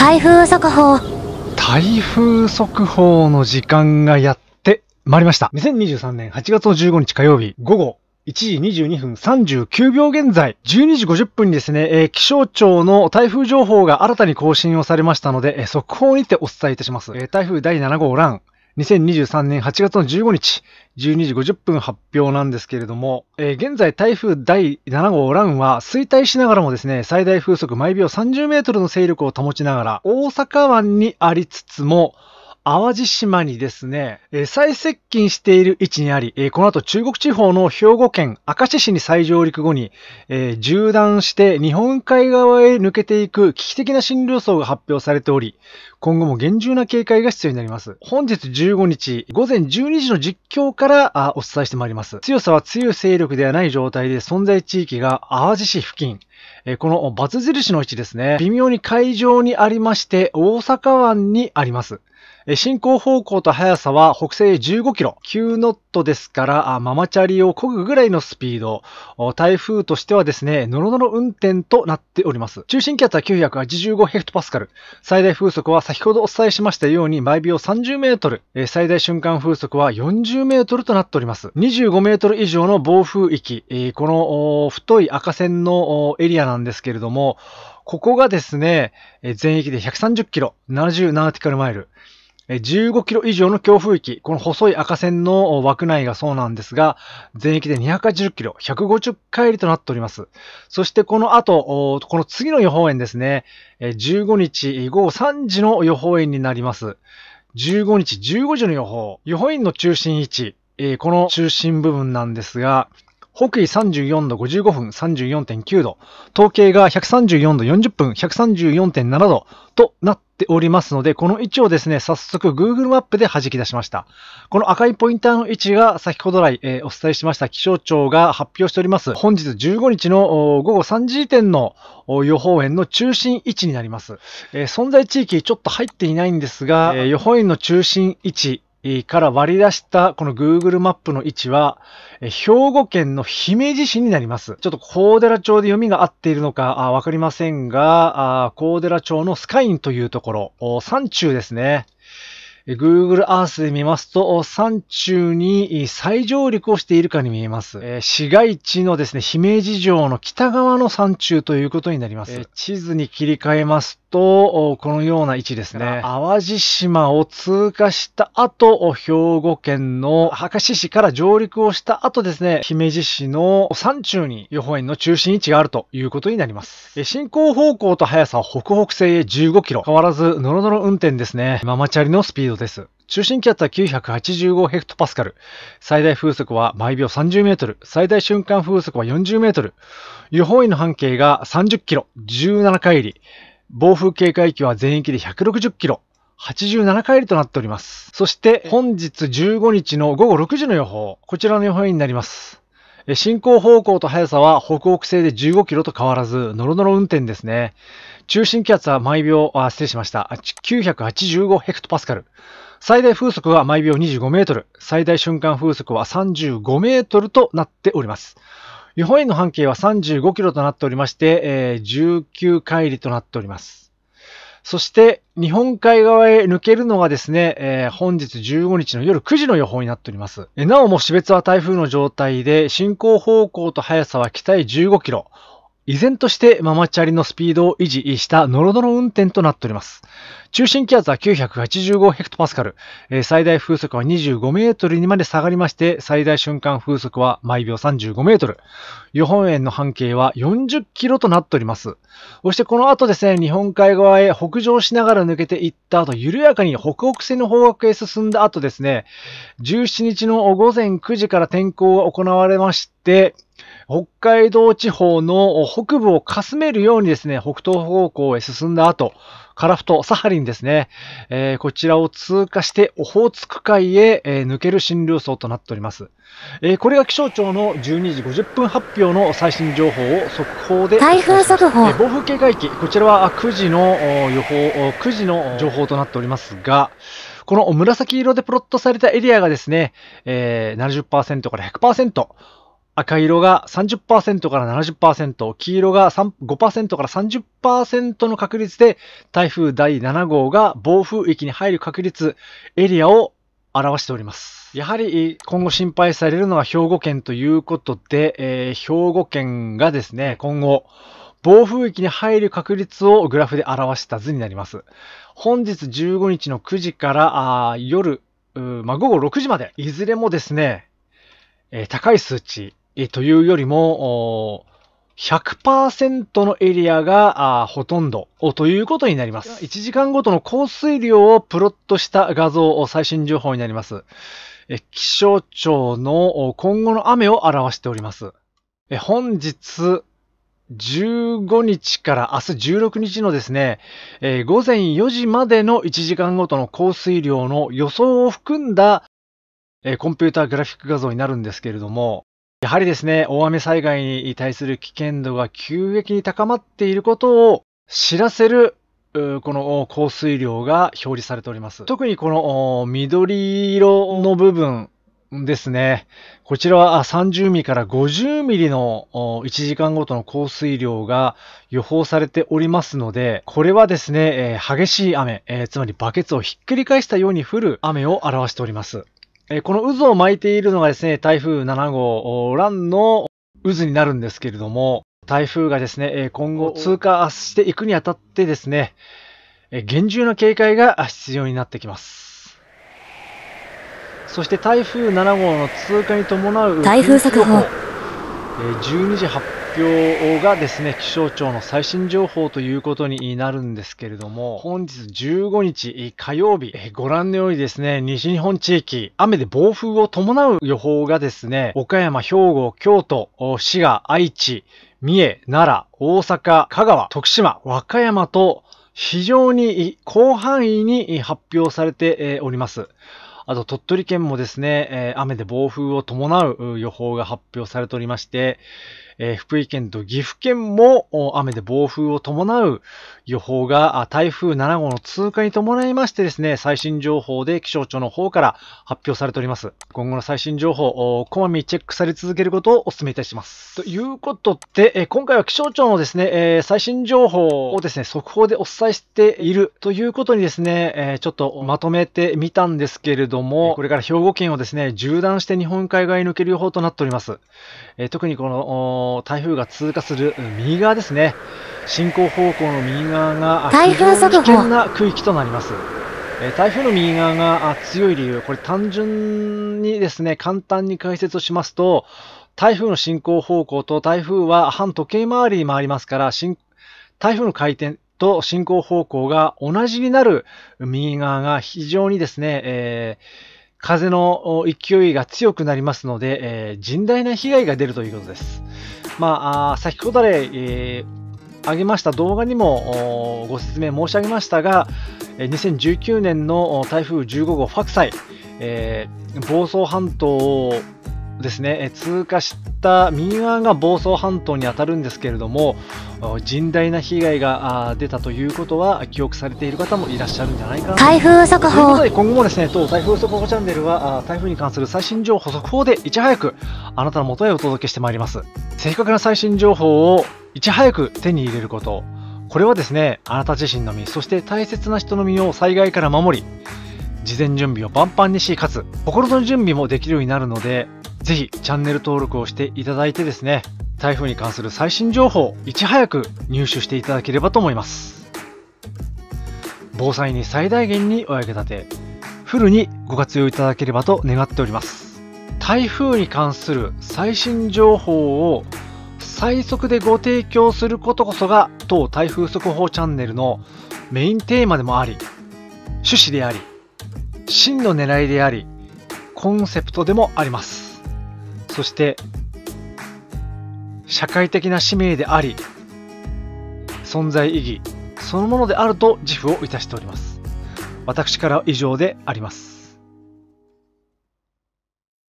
台風速報台風速報の時間がやってまいりました2023年8月15日火曜日午後1時22分39秒現在、12時50分にですね、えー、気象庁の台風情報が新たに更新をされましたので、えー、速報にてお伝えいたします。えー、台風第7号ラン、2023年8月の15日、12時50分発表なんですけれども、えー、現在台風第7号ランは衰退しながらもですね、最大風速毎秒30メートルの勢力を保ちながら、大阪湾にありつつも、淡路島にですね、最接近している位置にあり、この後中国地方の兵庫県明石市に再上陸後に、縦断して日本海側へ抜けていく危機的な進路層が発表されており、今後も厳重な警戒が必要になります。本日15日午前12時の実況からお伝えしてまいります。強さは強い勢力ではない状態で存在地域が淡路市付近、えこのバツ印の位置ですね、微妙に海上にありまして、大阪湾にあります。進行方向と速さは北西15キロ、9ノットですから、ママチャリを漕ぐぐらいのスピード。台風としてはですね、ノロノロ運転となっております。中心気圧は985ヘクトパスカル。最大風速は先ほどお伝えしましたように毎秒30メートル。最大瞬間風速は40メートルとなっております。25メートル以上の暴風域。この太い赤線のエリアなんですけれども、ここがですね、全域で130キロ、77ティカルマイル。15キロ以上の強風域、この細い赤線の枠内がそうなんですが、全域で280キロ、150回りとなっております。そしてこの後、この次の予報円ですね、15日午後3時の予報円になります。15日15時の予報、予報円の中心位置、この中心部分なんですが、北緯34度55分34.9度、統計が134度40分134.7度となってておりますので、この位置をですね、早速 Google マップで弾き出しました。この赤いポインターの位置が先ほど来、えお伝えしました気象庁が発表しております、本日15日の午後3時時点の予報円の中心位置になります。え存在地域ちょっと入っていないんですが、え予報円の中心位置、から割り出したこの Google マップの位置は、兵庫県の姫路市になります。ちょっと高寺町で読みが合っているのかわかりませんが、高寺町のスカインというところ、山中ですね。Google Earth で見ますと、山中に再上陸をしているかに見えます。え市街地のですね、姫路城の北側の山中ということになります。え地図に切り替えますと、このような位置ですね。淡路島を通過した後、兵庫県の博士市から上陸をした後ですね、姫路市の山中に予報円の中心位置があるということになります。進行方向と速さは北北西へ15キロ。変わらず、ノロノロ運転ですね。ママチャリのスピードです。中心気圧は985ヘクトパスカル。最大風速は毎秒30メートル。最大瞬間風速は40メートル。予報円の半径が30キロ。17回り。暴風警戒域は全域で160キロ。87回りとなっております。そして本日15日の午後6時の予報。こちらの予報になります。進行方向と速さは北北西で15キロと変わらず、ノロノロ運転ですね。中心気圧は毎秒、あ、失礼しました。985ヘクトパスカル。最大風速は毎秒25メートル。最大瞬間風速は35メートルとなっております。日本円の半径は35キロとなっておりまして、えー、19海里となっております。そして、日本海側へ抜けるのがですね、えー、本日15日の夜9時の予報になっております。なおも死別は台風の状態で、進行方向と速さは北へ15キロ、依然としてママチャリのスピードを維持したノロノロ運転となっております。中心気圧は985ヘクトパスカル、最大風速は25メートルにまで下がりまして、最大瞬間風速は毎秒35メートル。予本円の半径は40キロとなっております。そしてこの後ですね、日本海側へ北上しながら抜けていった後、緩やかに北北西の方角へ進んだ後ですね、17日の午前9時から天候が行われまして、北海道地方の北部をかすめるようにですね、北東方向へ進んだ後、カラフト、サハリンですね、えー、こちらを通過してオホーツク海へ、えー、抜ける新流層となっております、えー、これが気象庁の12時50分発表の最新情報を速報で台風速報、え暴風警戒機、こちらは9時の予報9時の情報となっておりますがこの紫色でプロットされたエリアがですね、え70%から100%赤色が30%から70%、黄色が5%から30%の確率で台風第7号が暴風域に入る確率、エリアを表しております。やはり今後心配されるのは兵庫県ということで、えー、兵庫県がですね、今後、暴風域に入る確率をグラフで表した図になります。本日15日の9時から夜、まあ、午後6時まで、いずれもですね、えー、高い数値、えというよりも、100%のエリアがほとんどということになります。1時間ごとの降水量をプロットした画像を最新情報になります。気象庁の今後の雨を表しております。本日15日から明日16日のですね、午前4時までの1時間ごとの降水量の予想を含んだコンピューターグラフィック画像になるんですけれども、やはりですね、大雨災害に対する危険度が急激に高まっていることを知らせるこの降水量が表示されております。特にこの緑色の部分ですね。こちらは30ミリから50ミリの1時間ごとの降水量が予報されておりますので、これはですね、激しい雨、つまりバケツをひっくり返したように降る雨を表しております。えこの渦を巻いているのがですね、台風7号、ランの渦になるんですけれども、台風がですね、今後通過していくにあたってですね、厳重な警戒が必要になってきます。そして台風7号の通過に伴う台風速報、12時8表がですね、気象庁の最新情報ということになるんですけれども、本日15日火曜日、ご覧のようにですね、西日本地域、雨で暴風を伴う予報がですね、岡山、兵庫、京都、滋賀、愛知、三重、奈良、大阪、香川、徳島、和歌山と非常に広範囲に発表されております。あと鳥取県もですね、雨で暴風を伴う予報が発表されておりまして、えー、福井県と岐阜県も雨で暴風を伴う予報が台風7号の通過に伴いましてですね、最新情報で気象庁の方から発表されております。今後の最新情報、こまめにチェックされ続けることをお勧めいたします。ということで、え今回は気象庁のですね、え最新情報をですね、速報でお伝えしているということにですね、えちょっとまとめてみたんですけれども、これから兵庫県をですね、縦断して日本海側に抜ける予報となっております。え特にこの、台風が通過する右側ですね進行方向の右側が非常に危険な区域となります。え台風の右側が強い理由、これ単純にですね、簡単に解説をしますと、台風の進行方向と台風は反時計回りに回りますから、台風の回転と進行方向が同じになる右側が非常にですね、えー、風の勢いが強くなりますので、えー、甚大な被害が出るということです。まあ、先ほどで、えー、上げました動画にもご説明申し上げましたが、2019年の台風15号ファクサイ、えー、房総半島をですね、通過した右側が房総半島に当たるんですけれども、甚大な被害が出たということは記憶されている方もいらっしゃるんじゃないかな台風速報ということで今後もですね当台風速報チャンネルは台風に関する最新情報速報でいち早くあなたの元へお届けしてまいります正確な最新情報をいち早く手に入れることこれはですねあなた自身の身そして大切な人の身を災害から守り事前準備を万ンにしかつ心の準備もできるようになるのでぜひチャンネル登録をしていただいてですね台風に関する最新情報をいち早く入手していただければと思います防災に最大限にお役立てフルにご活用いただければと願っております台風に関する最新情報を最速でご提供することこそが当台風速報チャンネルのメインテーマでもあり趣旨であり真の狙いでありコンセプトでもありますそして社会的な使命であり、存在意義そのものであると自負をいたしております。私からは以上であります。